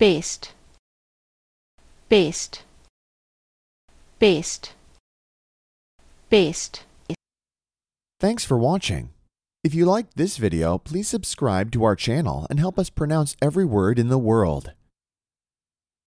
Best. Best. Best. Best. Thanks for watching. If you liked this video, please subscribe to our channel and help us pronounce every word in the world.